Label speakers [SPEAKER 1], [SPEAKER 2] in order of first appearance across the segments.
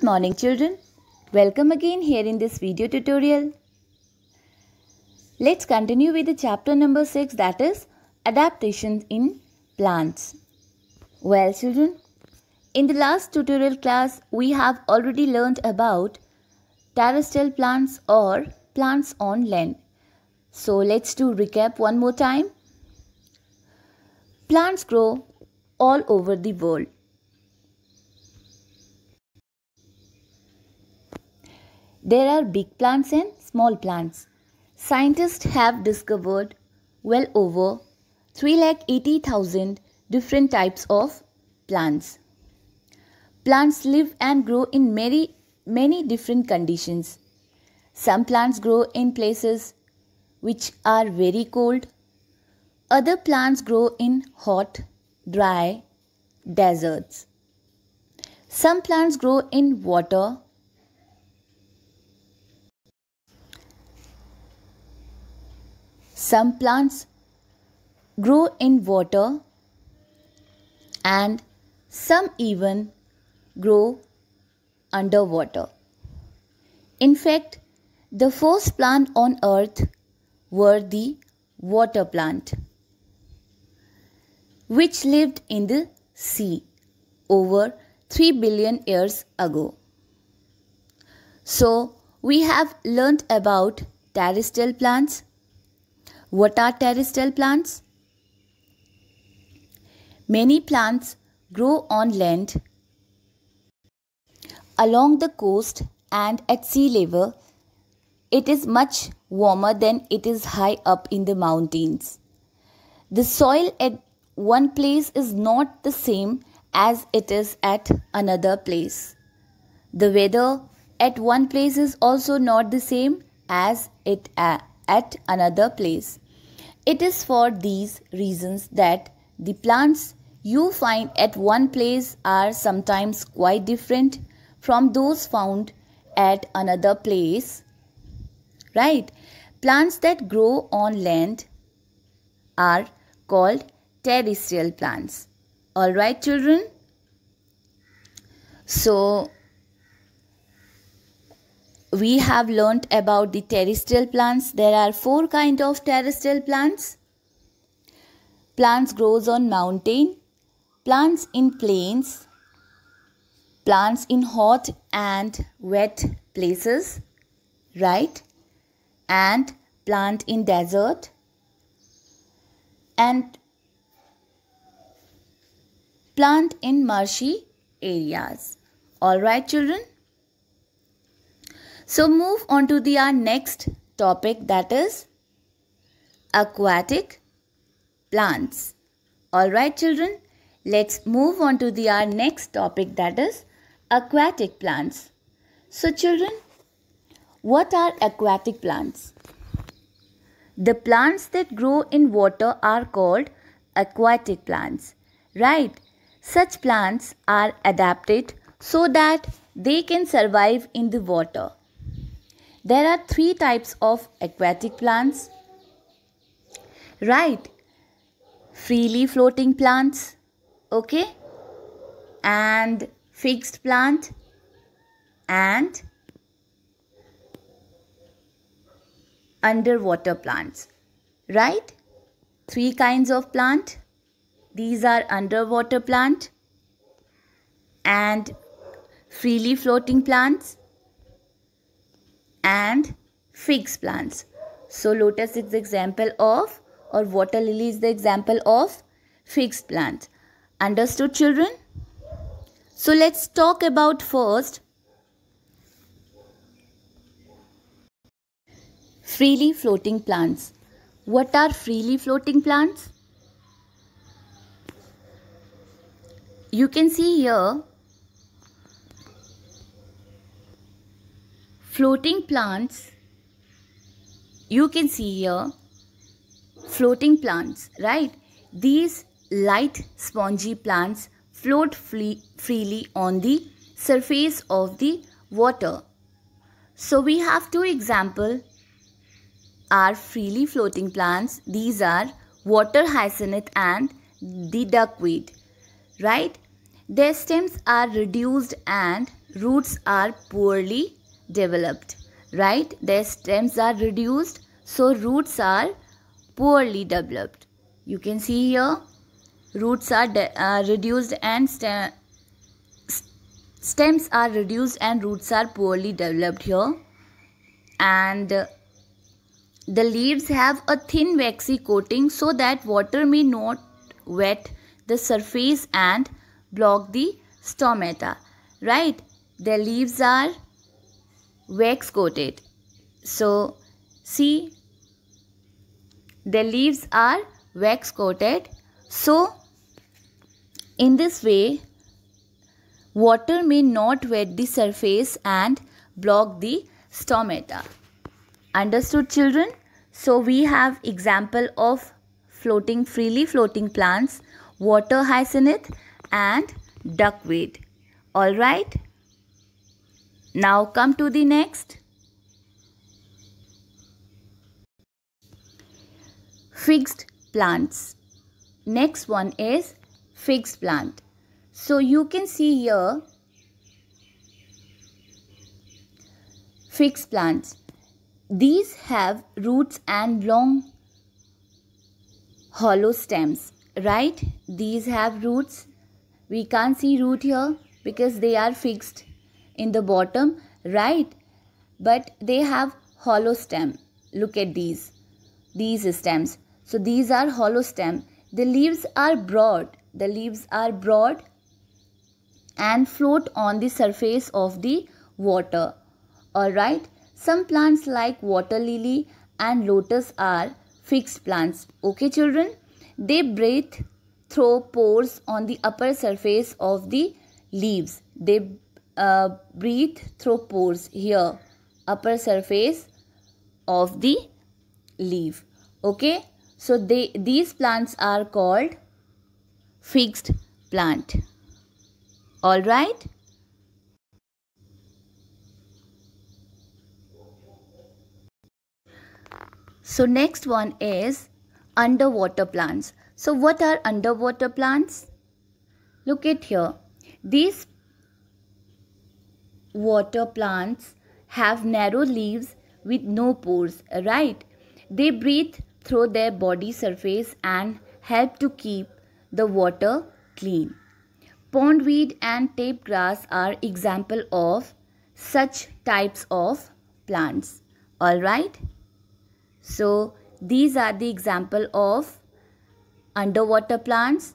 [SPEAKER 1] Good morning children. Welcome again here in this video tutorial. Let's continue with the chapter number 6 that is adaptations in plants. Well children, in the last tutorial class we have already learned about terrestrial plants or plants on land. So let's do recap one more time. Plants grow all over the world. There are big plants and small plants. Scientists have discovered well over 3,80,000 different types of plants. Plants live and grow in many, many different conditions. Some plants grow in places which are very cold. Other plants grow in hot, dry deserts. Some plants grow in water Some plants grow in water and some even grow underwater. In fact, the first plant on earth were the water plant, which lived in the sea over 3 billion years ago. So, we have learnt about terrestrial plants, what are terrestrial plants? Many plants grow on land along the coast and at sea level. It is much warmer than it is high up in the mountains. The soil at one place is not the same as it is at another place. The weather at one place is also not the same as it at another place. It is for these reasons that the plants you find at one place are sometimes quite different from those found at another place. Right? Plants that grow on land are called terrestrial plants. Alright, children? So, we have learnt about the terrestrial plants. There are four kind of terrestrial plants. Plants grows on mountain, plants in plains, plants in hot and wet places, right? And plant in desert. And plant in marshy areas. Alright children? So move on to the our next topic that is aquatic plants. Alright children, let's move on to the our next topic that is aquatic plants. So children, what are aquatic plants? The plants that grow in water are called aquatic plants, right? Such plants are adapted so that they can survive in the water. There are three types of aquatic plants. Right. Freely floating plants. Okay. And fixed plant. And underwater plants. Right? Three kinds of plant. These are underwater plant and freely floating plants and figs plants. So lotus is the example of or water lily is the example of figs plant. Understood children? So let's talk about first freely floating plants. What are freely floating plants? You can see here floating plants you can see here floating plants right these light spongy plants float free, freely on the surface of the water so we have two example are freely floating plants these are water hyacinth and the duckweed right their stems are reduced and roots are poorly developed, right? Their stems are reduced, so roots are poorly developed. You can see here, roots are uh, reduced and stems are reduced and roots are poorly developed here. And the leaves have a thin waxy coating so that water may not wet the surface and block the stomata. Right? Their leaves are wax coated. So see the leaves are wax coated. So in this way water may not wet the surface and block the stomata. Understood children? So we have example of floating freely floating plants, water hyacinth and duckweed. Alright? Now come to the next. Fixed plants. Next one is fixed plant. So you can see here fixed plants. These have roots and long hollow stems, right? These have roots. We can't see root here because they are fixed in the bottom, right? But they have hollow stem. Look at these. These stems. So these are hollow stem. The leaves are broad. The leaves are broad and float on the surface of the water. Alright. Some plants like water lily and lotus are fixed plants. Okay children. They breathe through pores on the upper surface of the leaves. They uh, breathe through pores here upper surface of the leaf okay so they these plants are called fixed plant all right so next one is underwater plants so what are underwater plants look at here these water plants have narrow leaves with no pores, right? They breathe through their body surface and help to keep the water clean. Pondweed and tape grass are example of such types of plants. Alright? So, these are the example of underwater plants,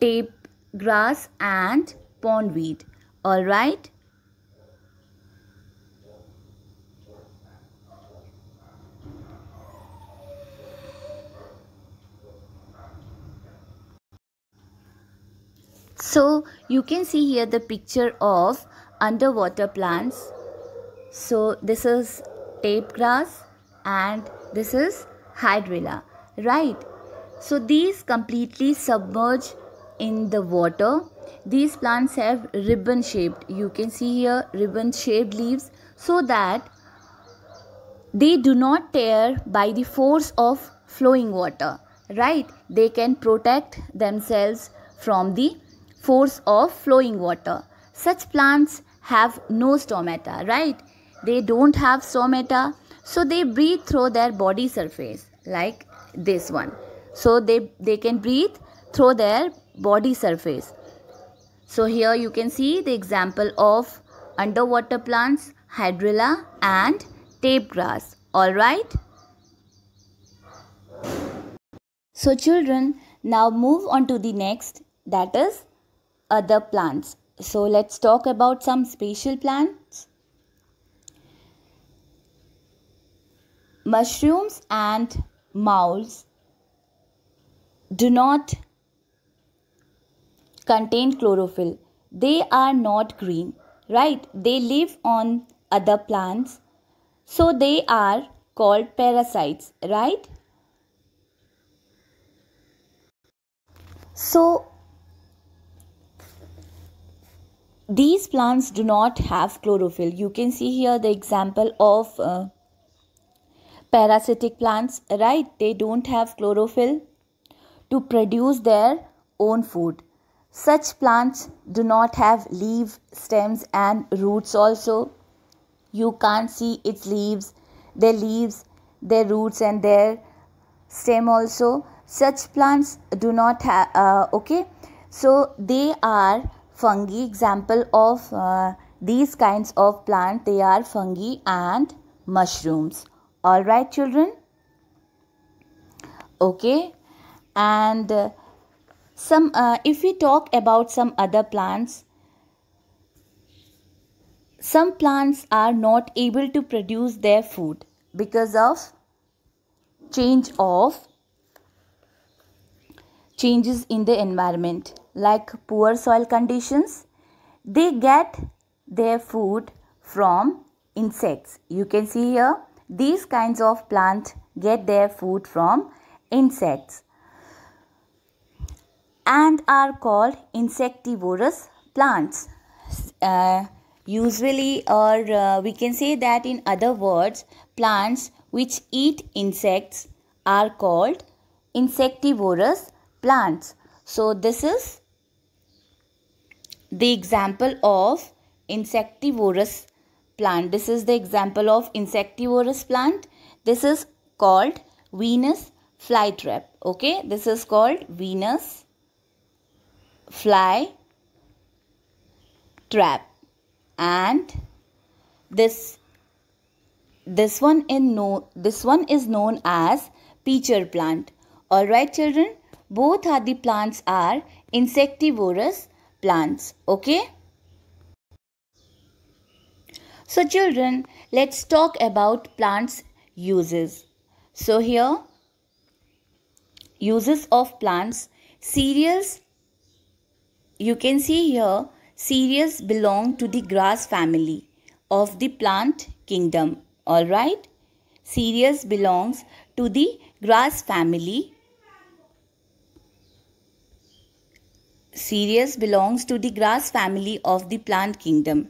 [SPEAKER 1] tape grass and pondweed. Alright? so you can see here the picture of underwater plants so this is tape grass and this is hydrilla right so these completely submerge in the water these plants have ribbon shaped you can see here ribbon shaped leaves so that they do not tear by the force of flowing water right they can protect themselves from the force of flowing water. Such plants have no stomata, right? They don't have stomata, so they breathe through their body surface, like this one. So they, they can breathe through their body surface. So here you can see the example of underwater plants, hydrilla and tape grass. Alright? So children, now move on to the next that is other plants. So let's talk about some special plants. Mushrooms and moles do not contain chlorophyll. They are not green, right? They live on other plants. So they are called parasites, right? So these plants do not have chlorophyll you can see here the example of uh, parasitic plants right they don't have chlorophyll to produce their own food such plants do not have leaves stems and roots also you can't see its leaves their leaves their roots and their stem also such plants do not have uh, okay so they are fungi example of uh, these kinds of plant they are fungi and mushrooms all right children okay and uh, some uh, if we talk about some other plants some plants are not able to produce their food because of change of changes in the environment like poor soil conditions. They get their food from insects. You can see here these kinds of plants get their food from insects and are called insectivorous plants. Uh, usually or uh, we can say that in other words plants which eat insects are called insectivorous plants so this is the example of insectivorous plant. This is the example of insectivorous plant. This is called Venus flytrap. Okay, this is called Venus fly trap and this this one in no this one is known as pitcher plant all right children both are the plants are insectivorous plants. Okay. So children, let's talk about plants uses. So here, uses of plants. Cereals, you can see here, cereals belong to the grass family of the plant kingdom. Alright? Cereals belongs to the grass family Cereus belongs to the grass family of the plant kingdom.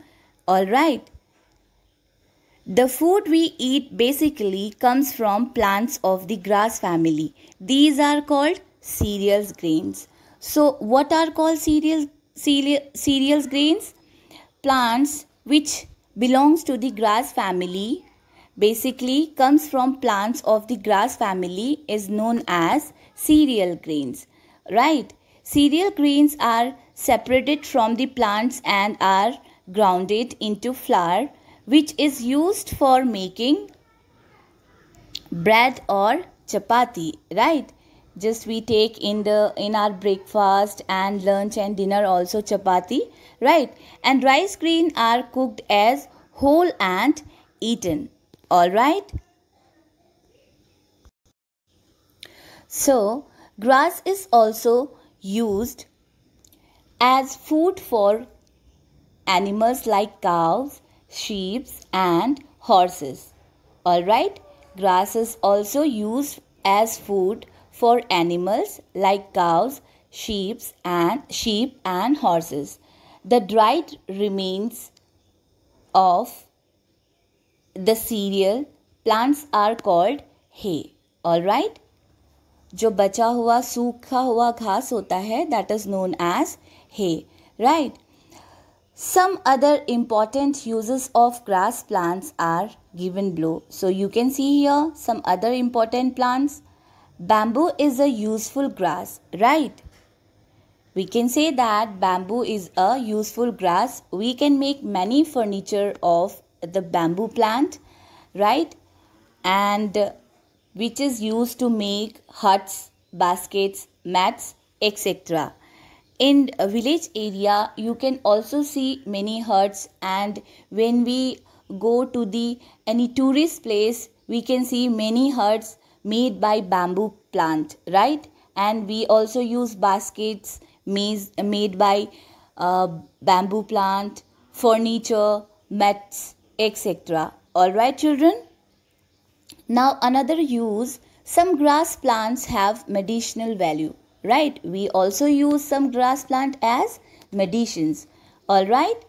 [SPEAKER 1] Alright. The food we eat basically comes from plants of the grass family. These are called cereals grains. So what are called cereals, cereal, cereals grains? Plants which belongs to the grass family basically comes from plants of the grass family is known as cereal grains. Right? Cereal grains are separated from the plants and are grounded into flour which is used for making bread or chapati right just we take in the in our breakfast and lunch and dinner also chapati right and rice grains are cooked as whole and eaten all right so grass is also used as food for animals like cows, sheep, and horses. Alright, grass is also used as food for animals like cows, sheep, and sheep and horses. The dried remains of the cereal plants are called hay. Alright, जो बचा हुआ सूखा हुआ घास होता है that is known as hay some other important uses of grass plants are given below so you can see here some other important plants bamboo is a useful grass right we can say that bamboo is a useful grass we can make many furniture of the bamboo plant right and which is used to make huts, baskets, mats, etc. In a village area, you can also see many huts, and when we go to the any tourist place, we can see many huts made by bamboo plant, right? And we also use baskets made, made by uh, bamboo plant, furniture, mats, etc. All right, children. Now another use, some grass plants have medicinal value, right? We also use some grass plant as medicines, alright?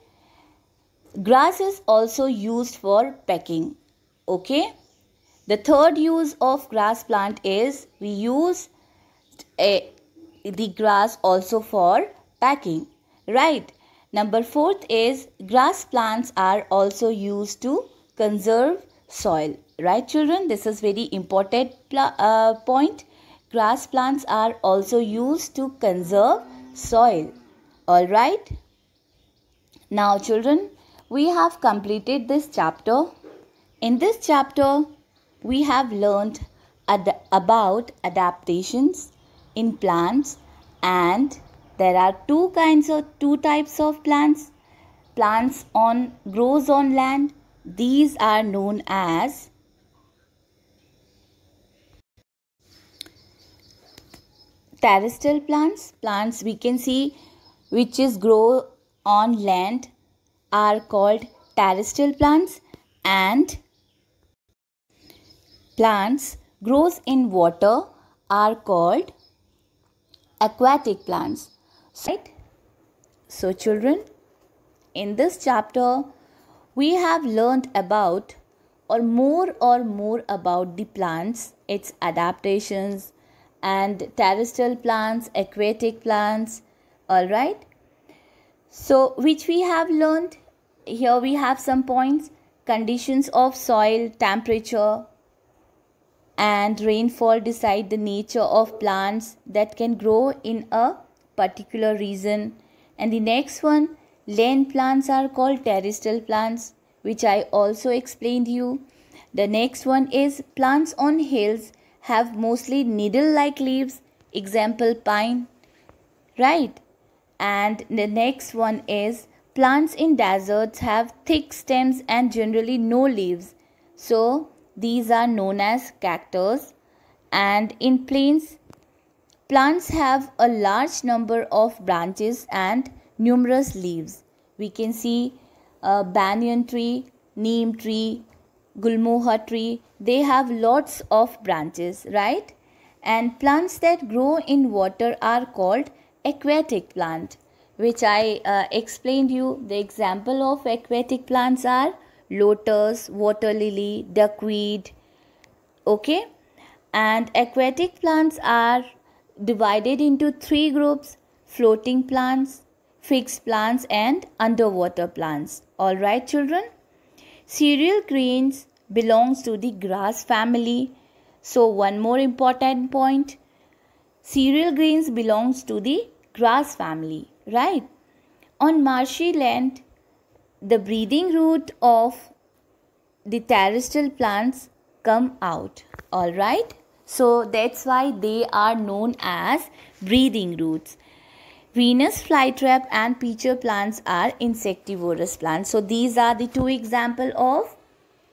[SPEAKER 1] Grass is also used for packing, okay? The third use of grass plant is we use a, eh, the grass also for packing, right? Number fourth is grass plants are also used to conserve soil. Right children, this is very important uh, point. Grass plants are also used to conserve soil. Alright. Now children, we have completed this chapter. In this chapter, we have learned ad about adaptations in plants and there are two kinds of two types of plants. Plants on grows on land these are known as terrestrial plants. Plants we can see which is grow on land are called terrestrial plants and plants grows in water are called aquatic plants. Right? So children, in this chapter we have learned about or more or more about the plants, its adaptations, and terrestrial plants, aquatic plants, all right. So, which we have learned here we have some points conditions of soil, temperature, and rainfall decide the nature of plants that can grow in a particular region. And the next one Lane plants are called terrestrial plants which I also explained you. The next one is plants on hills have mostly needle-like leaves example pine right and the next one is plants in deserts have thick stems and generally no leaves so these are known as cactus and in plains plants have a large number of branches and numerous leaves. We can see a banyan tree, neem tree, gulmoha tree. They have lots of branches, right? And plants that grow in water are called aquatic plant, which I uh, explained you. The example of aquatic plants are lotus, water lily, duckweed. Okay, and aquatic plants are divided into three groups: floating plants, fixed plants and underwater plants. Alright children? Cereal grains belongs to the grass family. So one more important point. Cereal grains belongs to the grass family, right? On marshy land, the breathing root of the terrestrial plants come out, alright? So that's why they are known as breathing roots. Venus flytrap and pitcher plants are insectivorous plants. So these are the two example of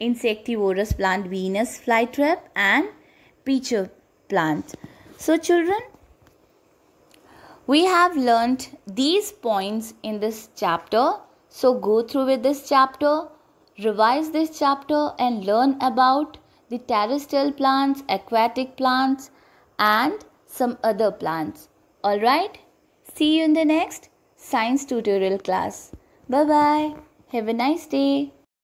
[SPEAKER 1] insectivorous plant Venus flytrap and pitcher plant. So children, we have learnt these points in this chapter. So go through with this chapter, revise this chapter and learn about the terrestrial plants, aquatic plants and some other plants. Alright? See you in the next science tutorial class. Bye bye. Have a nice day.